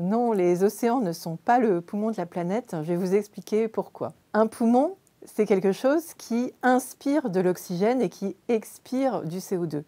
Non, les océans ne sont pas le poumon de la planète. Je vais vous expliquer pourquoi. Un poumon, c'est quelque chose qui inspire de l'oxygène et qui expire du CO2.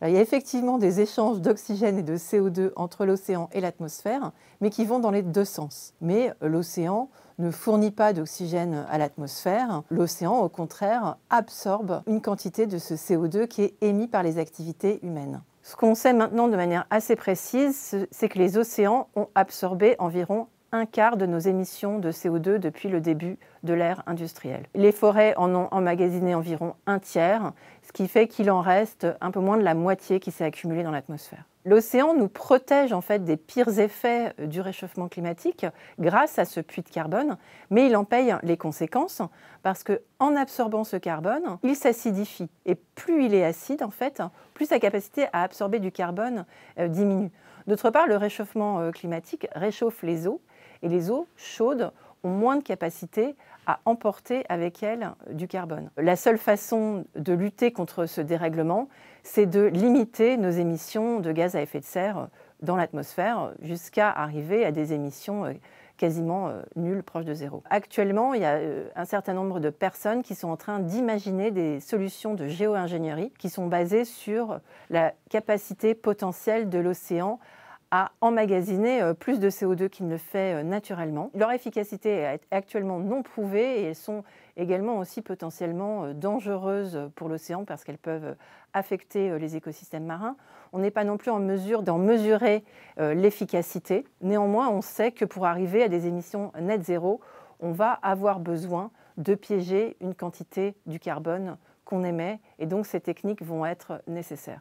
il y a effectivement des échanges d'oxygène et de CO2 entre l'océan et l'atmosphère, mais qui vont dans les deux sens. Mais l'océan ne fournit pas d'oxygène à l'atmosphère. L'océan, au contraire, absorbe une quantité de ce CO2 qui est émis par les activités humaines. Ce qu'on sait maintenant de manière assez précise, c'est que les océans ont absorbé environ un quart de nos émissions de CO2 depuis le début de l'ère industrielle. Les forêts en ont emmagasiné environ un tiers, ce qui fait qu'il en reste un peu moins de la moitié qui s'est accumulée dans l'atmosphère. L'océan nous protège en fait des pires effets euh, du réchauffement climatique grâce à ce puits de carbone, mais il en paye les conséquences parce qu'en absorbant ce carbone, il s'acidifie et plus il est acide en fait, plus sa capacité à absorber du carbone euh, diminue. D'autre part, le réchauffement euh, climatique réchauffe les eaux et les eaux chaudes ont moins de capacité à emporter avec elles du carbone. La seule façon de lutter contre ce dérèglement, c'est de limiter nos émissions de gaz à effet de serre dans l'atmosphère jusqu'à arriver à des émissions euh, quasiment euh, nulles, proches de zéro. Actuellement, il y a euh, un certain nombre de personnes qui sont en train d'imaginer des solutions de géo-ingénierie qui sont basées sur la capacité potentielle de l'océan à emmagasiner euh, plus de CO2 qu'il ne le fait euh, naturellement. Leur efficacité est actuellement non prouvée et elles sont également aussi potentiellement euh, dangereuses pour l'océan parce qu'elles peuvent affecter les écosystèmes marins. On n'est pas non plus en mesure d'en mesurer l'efficacité. Néanmoins, on sait que pour arriver à des émissions net zéro, on va avoir besoin de piéger une quantité du carbone qu'on émet et donc ces techniques vont être nécessaires.